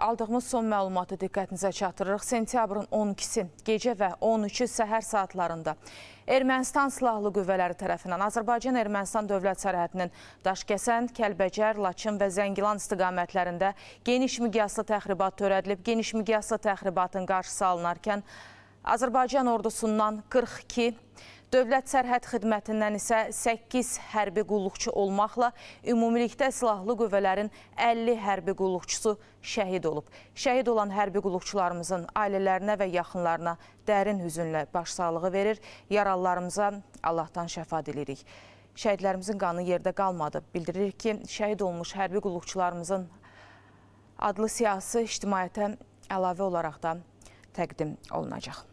Aldığımız son məlumatı diqqətinizə çatdırırıq. Sentyabrın 12-si gecə və 13-ü səhər saatlarında Ermənistan Silahlı Qüvvələri tərəfindən Azərbaycan-Ermənistan dövlət sərhətinin Daşkəsən, Kəlbəcər, Laçın və Zəngilan istiqamətlərində geniş miqyaslı təxribat törədilib. Geniş miqyaslı təxribatın qarşısı alınarkən Azərbaycan ordusundan 42 təxribat Dövlət Sərhəd Xidmətindən isə 8 hərbi qulluqçu olmaqla ümumilikdə silahlı qüvvələrin 50 hərbi qulluqçusu şəhid olub. Şəhid olan hərbi qulluqçularımızın ailələrinə və yaxınlarına dərin hüzünlə başsağlığı verir. Yaralılarımıza Allahdan şəfa dilirik. Şəhidlərimizin qanı yerdə qalmadı. Bildirir ki, şəhid olmuş hərbi qulluqçularımızın adlı siyasi ictimaiyyətə əlavə olaraq da təqdim olunacaq.